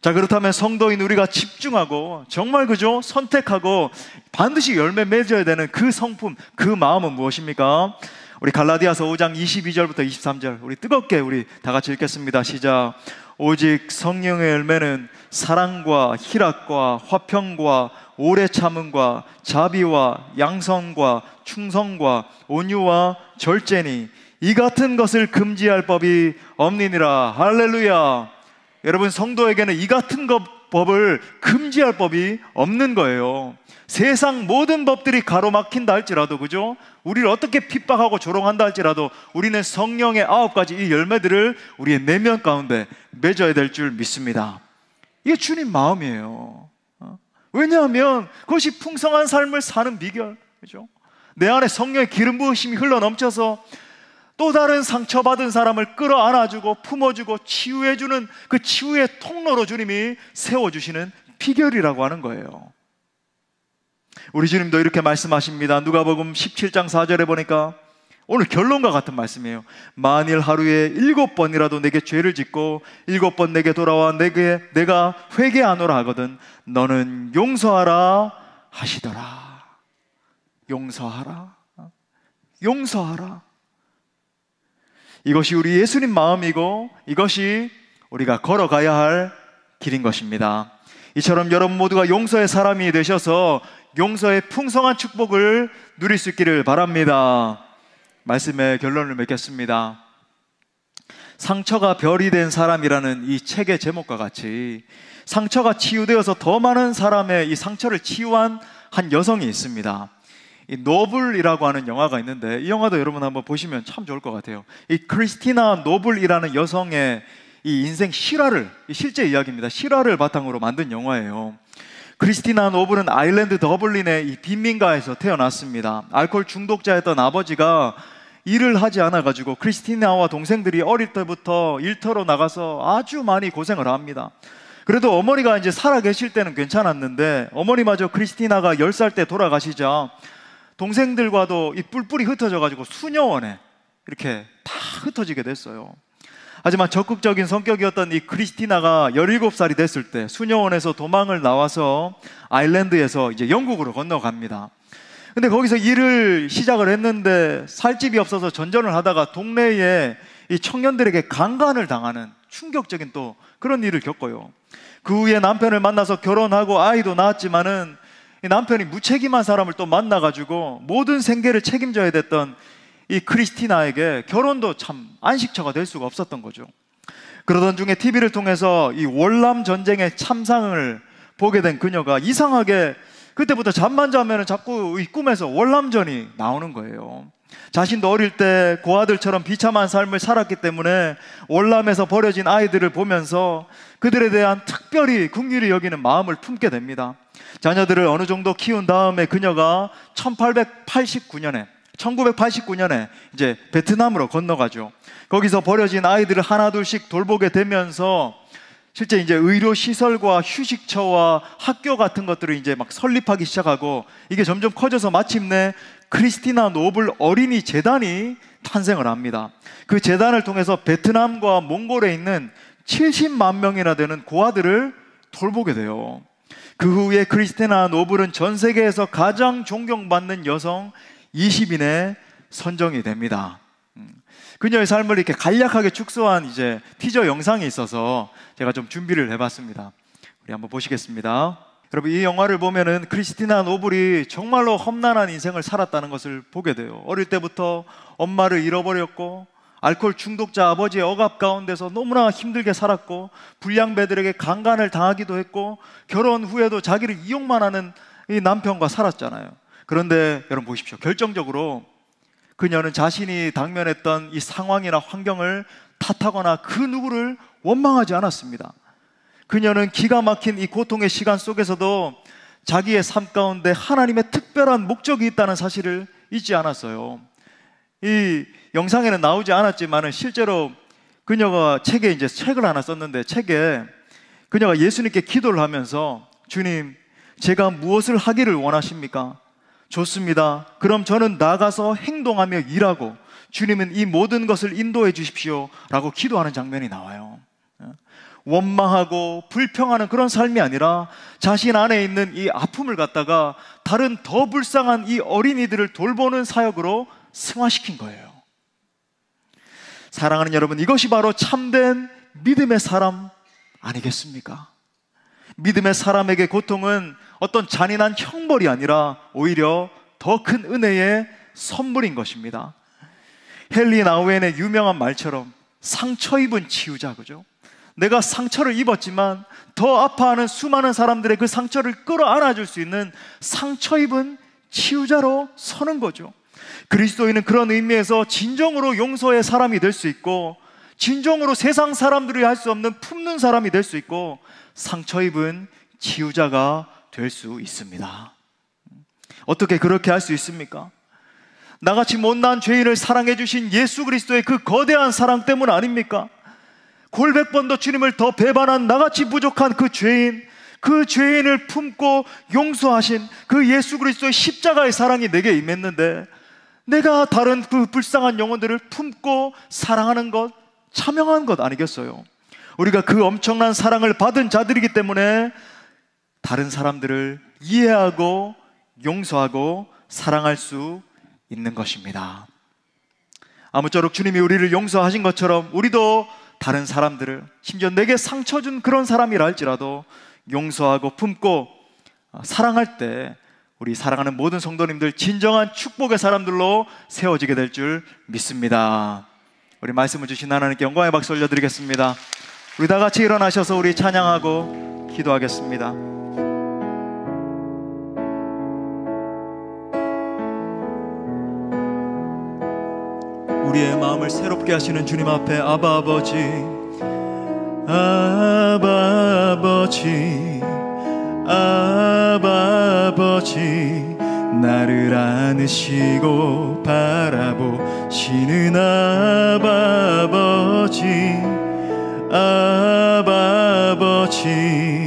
자, 그렇다면 성도인 우리가 집중하고, 정말 그죠? 선택하고, 반드시 열매 맺어야 되는 그 성품, 그 마음은 무엇입니까? 우리 갈라디아서 5장 22절부터 23절 우리 뜨겁게 우리 다 같이 읽겠습니다. 시작. 오직 성령의 열매는 사랑과 희락과 화평과 오래 참음과 자비와 양성과 충성과 온유와 절제니 이 같은 것을 금지할 법이 없느니라 할렐루야 여러분 성도에게는 이 같은 것 법을 금지할 법이 없는 거예요. 세상 모든 법들이 가로막힌다 할지라도 그죠? 우리를 어떻게 핍박하고 조롱한다 할지라도 우리는 성령의 아홉 가지 이 열매들을 우리의 내면 가운데 맺어야 될 줄 믿습니다. 이게 주님 마음이에요. 어? 왜냐하면 그것이 풍성한 삶을 사는 비결, 그죠? 내 안에 성령의 기름 부으심이 흘러 넘쳐서 또 다른 상처받은 사람을 끌어안아주고 품어주고 치유해주는 그 치유의 통로로 주님이 세워주시는 피결이라고 하는 거예요. 우리 주님도 이렇게 말씀하십니다. 누가복음 17장 4절에 보니까 오늘 결론과 같은 말씀이에요. 만일 하루에 일곱 번이라도 내게 죄를 짓고 일곱 번 내게 돌아와 내게 내가 회개하노라 하거든 너는 용서하라 하시더라. 용서하라. 용서하라. 이것이 우리 예수님 마음이고 이것이 우리가 걸어가야 할 길인 것입니다. 이처럼 여러분 모두가 용서의 사람이 되셔서 용서의 풍성한 축복을 누릴 수 있기를 바랍니다. 말씀의 결론을 맺겠습니다. 상처가 별이 된 사람이라는 이 책의 제목과 같이 상처가 치유되어서 더 많은 사람의 이 상처를 치유한 한 여성이 있습니다. 이 노블이라고 하는 영화가 있는데 이 영화도 여러분 한번 보시면 참 좋을 것 같아요. 이 크리스티나 노블이라는 여성의 이 인생 실화를 실제 이야기입니다. 실화를 바탕으로 만든 영화예요. 크리스티나 노블은 아일랜드 더블린의 이 빈민가에서 태어났습니다. 알코올 중독자였던 아버지가 일을 하지 않아 가지고 크리스티나와 동생들이 어릴 때부터 일터로 나가서 아주 많이 고생을 합니다. 그래도 어머니가 이제 살아 계실 때는 괜찮았는데 어머니마저 크리스티나가 10살 때 돌아가시자 동생들과도 이 뿔뿔이 흩어져가지고 수녀원에 이렇게 다 흩어지게 됐어요. 하지만 적극적인 성격이었던 이 크리스티나가 17살이 됐을 때 수녀원에서 도망을 나와서 아일랜드에서 이제 영국으로 건너갑니다. 근데 거기서 일을 시작을 했는데 살집이 없어서 전전을 하다가 동네에 이 청년들에게 강간을 당하는 충격적인 또 그런 일을 겪어요. 그 후에 남편을 만나서 결혼하고 아이도 낳았지만은 남편이 무책임한 사람을 또 만나가지고 모든 생계를 책임져야 됐던 이 크리스티나에게 결혼도 참 안식처가 될 수가 없었던 거죠. 그러던 중에 TV를 통해서 이 월남 전쟁의 참상을 보게 된 그녀가 이상하게 그때부터 잠만 자면 자꾸 이 꿈에서 월남전이 나오는 거예요. 자신도 어릴 때 고아들처럼 그 비참한 삶을 살았기 때문에 월남에서 버려진 아이들을 보면서 그들에 대한 특별히 긍휼히 여기는 마음을 품게 됩니다. 자녀들을 어느 정도 키운 다음에 그녀가 1889년에 1989년에 이제 베트남으로 건너가죠. 거기서 버려진 아이들을 하나둘씩 돌보게 되면서 실제 이제 의료 시설과 휴식처와 학교 같은 것들을 이제 막 설립하기 시작하고 이게 점점 커져서 마침내 크리스티나 노블 어린이 재단이 탄생을 합니다. 그 재단을 통해서 베트남과 몽골에 있는 70만 명이나 되는 고아들을 돌보게 돼요. 그 후에 크리스티나 노블은 전 세계에서 가장 존경받는 여성 20인에 선정이 됩니다. 음. 그녀의 삶을 이렇게 간략하게 축소한 이제 티저 영상이 있어서 제가 좀 준비를 해봤습니다. 우리 한번 보시겠습니다. 여러분 이 영화를 보면은 크리스티나 노블이 정말로 험난한 인생을 살았다는 것을 보게 돼요. 어릴 때부터 엄마를 잃어버렸고 알코올 중독자 아버지의 억압 가운데서 너무나 힘들게 살았고 불량배들에게 강간을 당하기도 했고 결혼 후에도 자기를 이용만 하는 이 남편과 살았잖아요. 그런데 여러분 보십시오. 결정적으로 그녀는 자신이 당면했던 이 상황이나 환경을 탓하거나 그 누구를 원망하지 않았습니다. 그녀는 기가 막힌 이 고통의 시간 속에서도 자기의 삶 가운데 하나님의 특별한 목적이 있다는 사실을 잊지 않았어요. 이 영상에는 나오지 않았지만 실제로 그녀가 책에 이제 책을 하나 썼는데 책에 그녀가 예수님께 기도를 하면서 주님, 제가 무엇을 하기를 원하십니까? 좋습니다. 그럼 저는 나가서 행동하며 일하고 주님은 이 모든 것을 인도해 주십시오. 라고 기도하는 장면이 나와요. 원망하고 불평하는 그런 삶이 아니라 자신 안에 있는 이 아픔을 갖다가 다른 더 불쌍한 이 어린이들을 돌보는 사역으로 승화시킨 거예요. 사랑하는 여러분, 이것이 바로 참된 믿음의 사람 아니겠습니까? 믿음의 사람에게 고통은 어떤 잔인한 형벌이 아니라 오히려 더 큰 은혜의 선물인 것입니다. 헨리 나우엔의 유명한 말처럼 상처 입은 치유자, 그죠? 내가 상처를 입었지만 더 아파하는 수많은 사람들의 그 상처를 끌어안아줄 수 있는 상처 입은 치유자로 서는 거죠. 그리스도인은 그런 의미에서 진정으로 용서의 사람이 될 수 있고 진정으로 세상 사람들이 할 수 없는 품는 사람이 될 수 있고 상처 입은 치유자가 될 수 있습니다. 어떻게 그렇게 할 수 있습니까? 나같이 못난 죄인을 사랑해 주신 예수 그리스도의 그 거대한 사랑 때문 아닙니까? 골백번도 주님을 더 배반한 나같이 부족한 그 죄인, 그 죄인을 품고 용서하신 그 예수 그리스도의 십자가의 사랑이 내게 임했는데 내가 다른 그 불쌍한 영혼들을 품고 사랑하는 것, 참여한 것 아니겠어요? 우리가 그 엄청난 사랑을 받은 자들이기 때문에 다른 사람들을 이해하고 용서하고 사랑할 수 있는 것입니다. 아무쪼록 주님이 우리를 용서하신 것처럼 우리도 다른 사람들을 심지어 내게 상처 준 그런 사람이라 할지라도 용서하고 품고 사랑할 때 우리 사랑하는 모든 성도님들 진정한 축복의 사람들로 세워지게 될 줄 믿습니다. 우리 말씀을 주신 하나님께 영광의 박수 올려드리겠습니다. 우리 다 같이 일어나셔서 우리 찬양하고 기도하겠습니다. 우리의 마음을 새롭게 하시는 주님 앞에 아바 아버지 아바 아버지 아바 오로지 나를 안으시고 바라보시는 아버지 아버지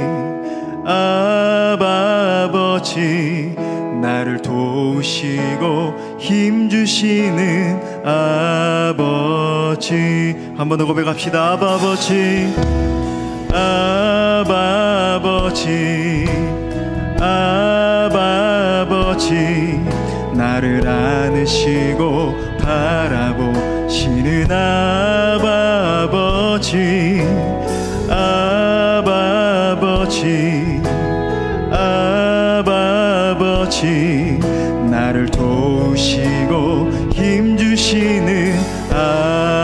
아버지 나를 도우시고 힘주시는 아버지 한 번 더 고백합시다 아버지 아버지 아버지 나를 안으시고 바라보시는 아버지 아버지 아버지 나를 도우시고 힘주시는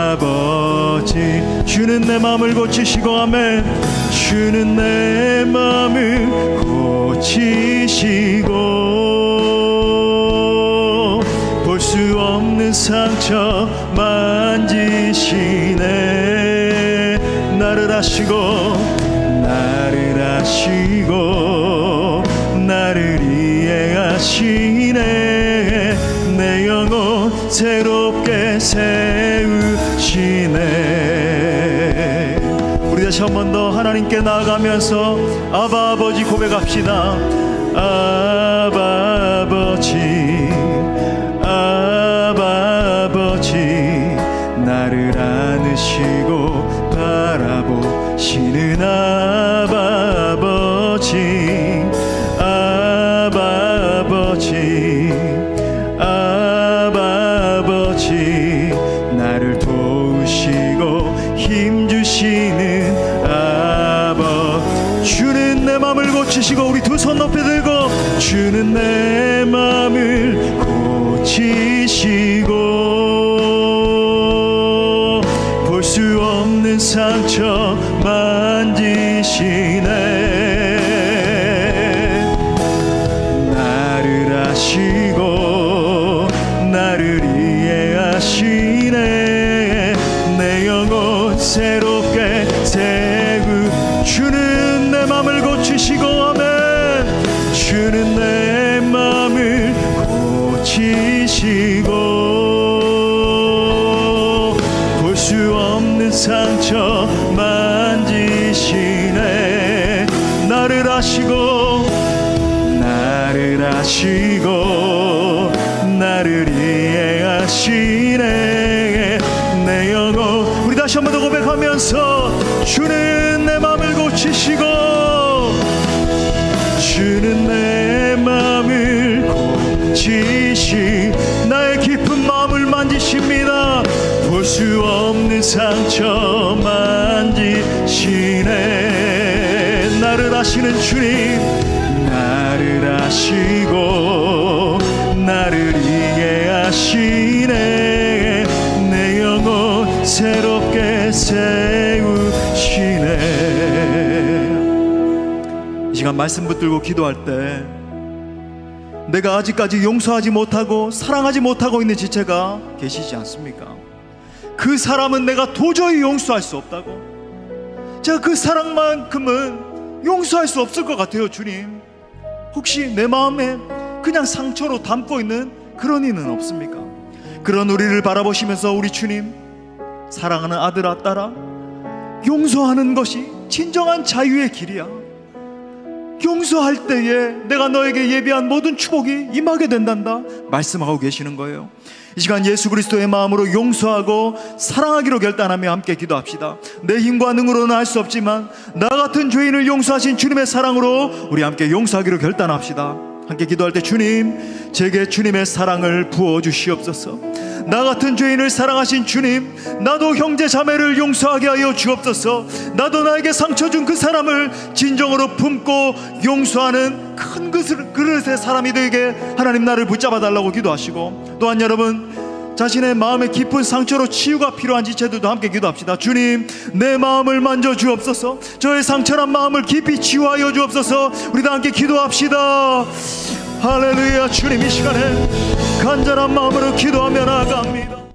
아버지 주는 내 마음을 고치시고 아멘 주는 내 마음을 고치시고 볼 수 없는 상처 만지시네 나를 아시고 나를 아시고 나를 이해하시네 내 영혼 새롭게 새 나가면서 아바 아버지 고백합시다 아바 아버지 아바 아버지 나를 안으시고 바라보시는 아바 아버지 아바 아버지 흐르는 내 말씀 붙들고 기도할 때 내가 아직까지 용서하지 못하고 사랑하지 못하고 있는 지체가 계시지 않습니까? 그 사람은 내가 도저히 용서할 수 없다고. 제가 그 사랑만큼은 용서할 수 없을 것 같아요, 주님. 혹시 내 마음에 그냥 상처로 담고 있는 그런 이는 없습니까? 그런 우리를 바라보시면서 우리 주님, 사랑하는 아들아, 딸아, 용서하는 것이 진정한 자유의 길이야. 용서할 때에 내가 너에게 예비한 모든 축복이 임하게 된단다 말씀하고 계시는 거예요. 이 시간 예수 그리스도의 마음으로 용서하고 사랑하기로 결단하며 함께 기도합시다. 내 힘과 능으로는 할수 없지만 나 같은 죄인을 용서하신 주님의 사랑으로 우리 함께 용서하기로 결단합시다. 함께 기도할 때 주님, 제게 주님의 사랑을 부어 주시옵소서. 나 같은 죄인을 사랑하신 주님, 나도 형제 자매를 용서하게 하여 주옵소서. 나도 나에게 상처 준 그 사람을 진정으로 품고 용서하는 큰 그릇의 사람이 되게 하나님 나를 붙잡아 달라고 기도하시고 또한 여러분 자신의 마음의 깊은 상처로 치유가 필요한 지체들도 함께 기도합시다. 주님, 내 마음을 만져 주옵소서. 저의 상처란 마음을 깊이 치유하여 주옵소서. 우리 다 함께 기도합시다. 할렐루야 주님 이 시간에 간절한 마음으로 기도하며 나아갑니다